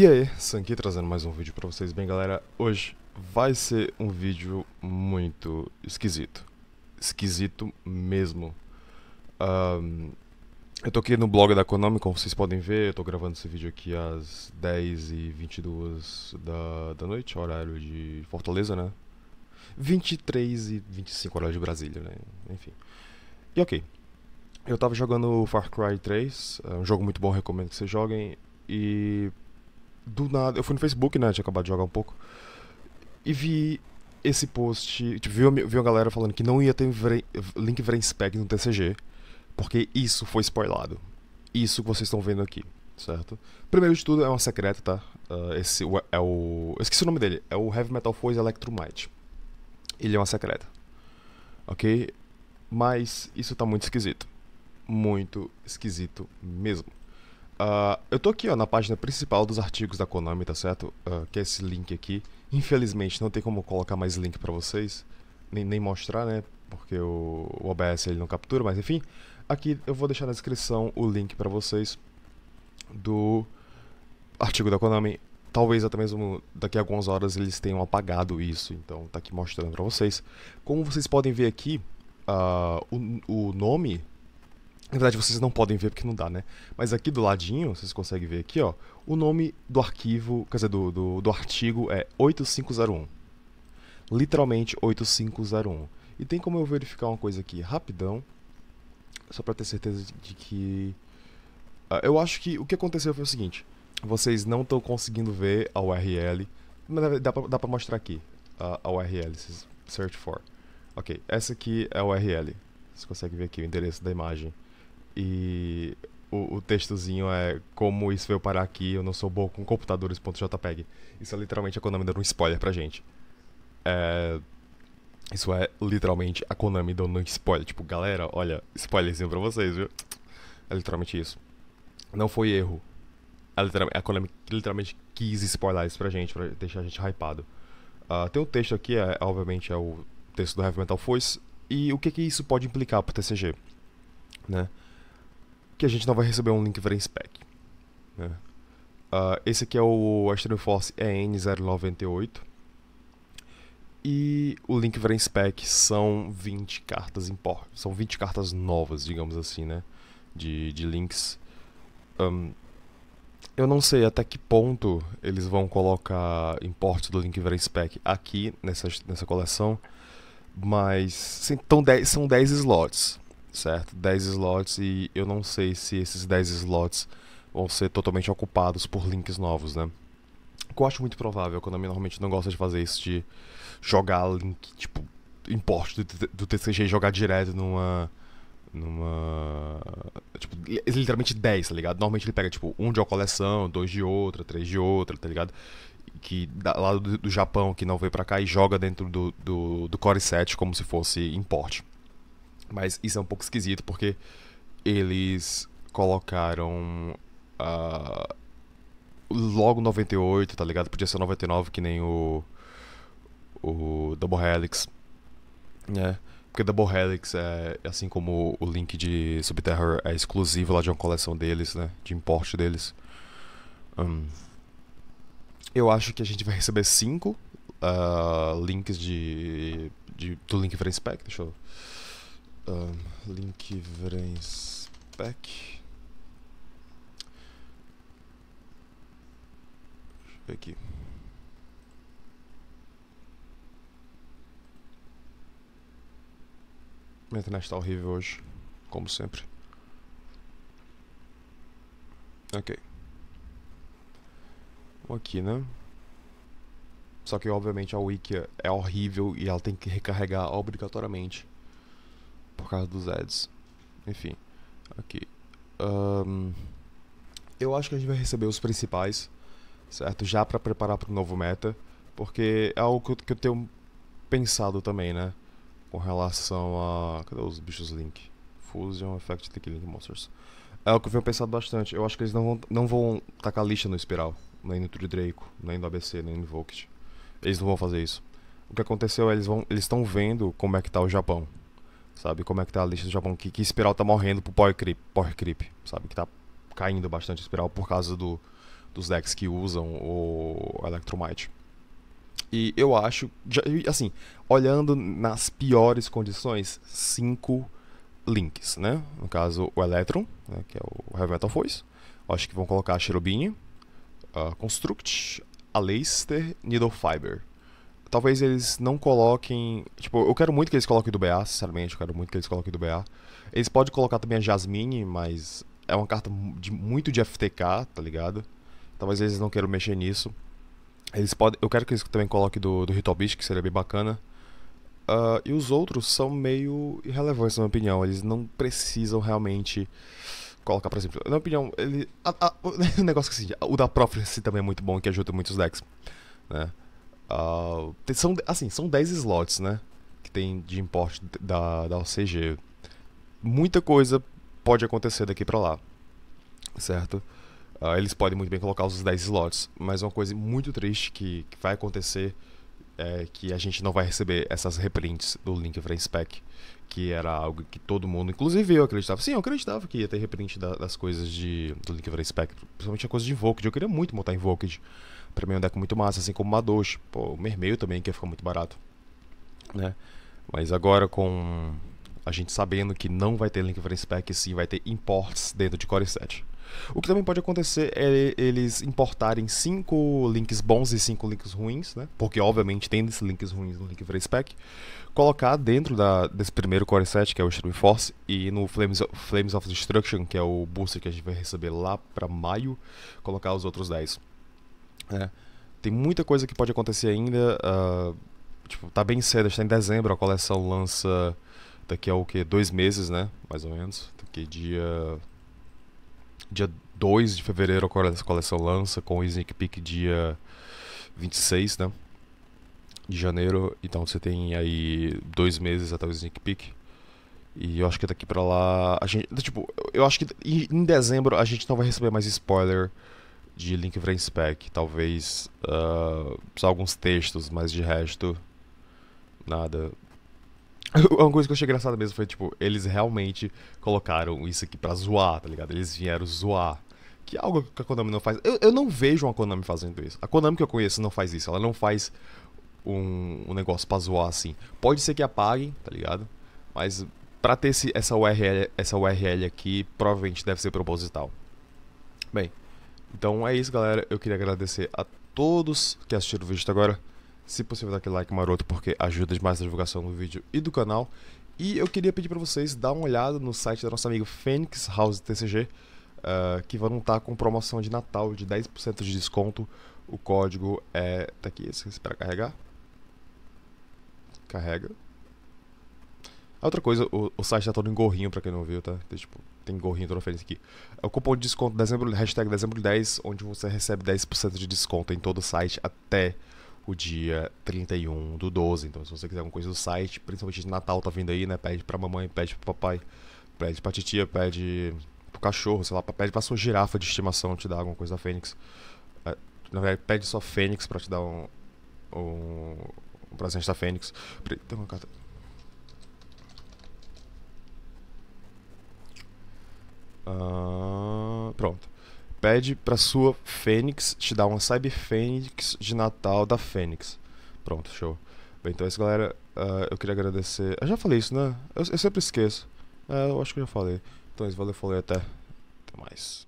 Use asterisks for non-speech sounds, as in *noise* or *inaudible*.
E aí, Sanki trazendo mais um vídeo pra vocês. Bem, galera, hoje vai ser um vídeo muito esquisito. Esquisito mesmo. Um, eu tô aqui no blog da Konami, como vocês podem ver. Eu tô gravando esse vídeo aqui às 10h22 da, da noite, horário de Fortaleza, né? 23 e 25 horário de Brasília, né? Enfim. E ok. Eu tava jogando Far Cry 3, é um jogo muito bom, recomendo que vocês joguem. E do nada. Eu fui no Facebook, né? Tinha acabado de jogar um pouco. E vi esse post. Tipo, vi, uma, vi uma galera falando que não ia ter vre, link Vrenspec no TCG. Porque isso foi spoilado. Isso que vocês estão vendo aqui, certo? Primeiro de tudo, é uma secreta, tá? Uh, esse é o. Eu esqueci o nome dele. É o Heavy Metal Force Electromite. Ele é uma secreta. Ok? Mas isso tá muito esquisito. Muito esquisito mesmo. Uh, eu tô aqui ó, na página principal dos artigos da Konami, tá certo? Uh, que é esse link aqui. Infelizmente não tem como colocar mais link para vocês, nem, nem mostrar, né? Porque o, o, OBS ele não captura, mas enfim. Aqui eu vou deixar na descrição o link para vocês do artigo da Konami. Talvez até mesmo daqui a algumas horas eles tenham apagado isso, então tá aqui mostrando para vocês. Como vocês podem ver aqui, uh, o, o nome na verdade, vocês não podem ver porque não dá, né? Mas aqui do ladinho, vocês conseguem ver aqui, ó. O nome do arquivo, quer dizer, do, do, do artigo é 8501. Literalmente 8501. E tem como eu verificar uma coisa aqui rapidão. Só pra ter certeza de que... Uh, eu acho que o que aconteceu foi o seguinte. Vocês não estão conseguindo ver a URL. Mas dá pra, dá pra mostrar aqui uh, a URL. Search for. Ok, essa aqui é a URL. Vocês conseguem ver aqui o endereço da imagem. E o, o, textozinho é como isso veio parar aqui, eu não sou bom com computadores.jpg. Isso é literalmente a Konami dando um spoiler pra gente. É... Isso é literalmente a Konami dando um spoiler. Tipo, galera, olha, spoilerzinho pra vocês, viu? É literalmente isso. Não foi erro. É a, a Konami literalmente quis spoiler isso pra gente, pra deixar a gente hypado. Uh, tem um texto aqui, é, obviamente é o texto do Heavy Metal Force. E o que, que isso pode implicar pro TCG, né? que a gente não vai receber um link VRANSPEC. Né? Uh, esse aqui é o Astro Force EN098. E o link VRANSPEC são 20 cartas import, são 20 cartas novas, digamos assim, né? De, de links. Um, eu não sei até que ponto eles vão colocar importes do Link Spec aqui nessa, nessa coleção, mas são dez são 10 slots certo? 10 slots e eu não sei se esses 10 slots vão ser totalmente ocupados por links novos, né? O que eu acho muito provável, quando a Konami normalmente não gosta de fazer isso, de jogar link, tipo, import do, do TCG e jogar direto numa. Numa. Tipo, literalmente 10, tá ligado? Normalmente ele pega, tipo, um de uma coleção, dois de outra, três de outra, tá ligado? que da, lá do, do, Japão que não veio para cá e joga dentro do, do, do Core 7 como se fosse importe. Mas isso é um pouco esquisito porque eles colocaram. Uh, logo 98, tá ligado? Podia ser 99, que nem o. O Double Helix. Né? Porque Double Helix, é, é assim como o link de Subterra, é exclusivo lá de uma coleção deles, né? De importe deles. Hum. Eu acho que a gente vai receber 5 uh, ah, links de, de, do Link Frame Spec. Deixa eu um, link Vrenspec. Deixa eu ver aqui. Minha internet está horrível hoje, como sempre. Ok. Aqui, né? Só que, obviamente, a Wiki é horrível e ela tem que recarregar obrigatoriamente por causa dos ads. Enfim, aqui. Um, eu acho que a gente vai receber os principais, certo? Já para preparar para o novo meta, porque é algo que eu tenho pensado também, né? Com relação a. Cadê os bichos Link? Fusion, Effect, The Killing Monsters. É algo que eu tenho pensado bastante. Eu acho que eles não vão, não vão tacar lixa no Espiral, nem no True Draco, nem no ABC, nem no Invoked. Eles não vão fazer isso. O que aconteceu é eles vão, eles estão vendo como é que tá o Japão sabe? Como é que tá a lista do Japão, que, que espiral tá morrendo pro Power Creep, Power Creep, sabe? Que tá caindo bastante espiral por causa do, dos decks que usam o Electromite. E eu acho, assim, olhando nas piores condições, cinco links, né? No caso, o Electron, né? que é o Heavy Metal Force. Acho que vão colocar a Cherubini, a Construct, a Leister, Needle Fiber talvez eles não coloquem. Tipo, eu quero muito que eles coloquem do BA, sinceramente, eu quero muito que eles coloquem do BA. Eles podem colocar também a Jasmine, mas é uma carta de, muito de FTK, tá ligado? Talvez eles não queiram mexer nisso. Eles podem, eu quero que eles também coloquem do, do Ritual Beast, que seria bem bacana. Uh, e os outros são meio irrelevantes, na minha opinião. Eles não precisam realmente colocar, por exemplo. Na minha opinião, ele. A, a, *laughs* o negócio é assim, o da Prophecy também é muito bom, que ajuda muitos decks. Né? Uh, são, assim, são 10 slots, né? Que tem de importe da, da OCG. Muita coisa pode acontecer daqui para lá, certo? Uh, eles podem muito bem colocar os 10 slots, mas uma coisa muito triste que, que vai acontecer é que a gente não vai receber essas reprints do Link Frame Spec, que era algo que todo mundo, inclusive eu acreditava, sim, eu acreditava que ia ter reprint da, das coisas de, do Link Frame Spec, principalmente a coisa de Invoked, eu queria muito montar Invoked, Pra mim é um deck muito massa, assim como o Madoshi. Pô, o Mermeio também, que ia ficar muito barato. Né? Mas agora com a gente sabendo que não vai ter Link Friends Pack, sim, vai ter imports dentro de Core 7. O que também pode acontecer é eles importarem 5 links bons e 5 links ruins, né? Porque, obviamente, tem esses links ruins no Link Phrase Pack. Colocar dentro da, desse primeiro Core 7 que é o Extreme Force, e no Flames, Flames of Destruction, que é o booster que a gente vai receber lá para maio, colocar os outros 10. É. Tem muita coisa que pode acontecer ainda. Uh, tipo, tá bem cedo, está em dezembro, a coleção lança daqui a o quê? Dois meses, né? Mais ou menos. Daqui dia. Dia 2 de fevereiro a coleção lança, com o sneak peek dia 26, né? De janeiro. Então você tem aí dois meses até o sneak peek. E eu acho que daqui pra lá. A gente, tipo, eu acho que em dezembro a gente não vai receber mais spoiler de link spec, talvez uh, ah, só alguns textos, mas de resto nada. *laughs* Uma coisa que eu achei engraçada mesmo foi tipo, eles realmente colocaram isso aqui para zoar, tá ligado? Eles vieram zoar. Que é algo que a Konami não faz. Eu, eu não vejo uma Konami fazendo isso. A Konami que eu conheço não faz isso. Ela não faz um, um negócio pra zoar assim. Pode ser que apaguem, tá ligado? Mas pra ter esse, essa, URL, essa URL aqui, provavelmente deve ser proposital. Bem, então é isso, galera. Eu queria agradecer a todos que assistiram o vídeo até agora. Se possível, dá aquele like maroto, porque ajuda demais a divulgação do vídeo e do canal. E eu queria pedir para vocês dar uma olhada no site da nossa amiga Fênix House TCG, uh, ah, que vão estar tá com promoção de Natal de 10% de desconto. O código é... tá aqui, espera carregar. Carrega. É outra coisa, o, o site tá todo em gorrinho, pra quem não viu, tá? Tem, tipo, tem gorrinho toda oferência aqui. É o cupom de desconto dezembro, hashtag dezembro10, onde você recebe 10% de desconto em todo o site até o dia 31 do 12. Então, se você quiser alguma coisa do site, principalmente de Natal tá vindo aí, né? Pede pra mamãe, pede pro papai, pede pra titia, pede pro cachorro, sei lá, pede pra sua girafa de estimação te dar alguma coisa da Fênix. É, na verdade, pede só Fênix pra te dar um, um, um presente da Fênix. Tem uma carta... Ah, pronto. Pede para sua Fênix te dar uma Cyber Fênix de Natal da Fênix. Pronto, show. Bem, então é isso, galera. Uh, eu queria agradecer. Eu já falei isso, né? Eu, eu sempre esqueço. É, eu acho que eu já falei. Então é isso, valeu, falei, até. Até mais.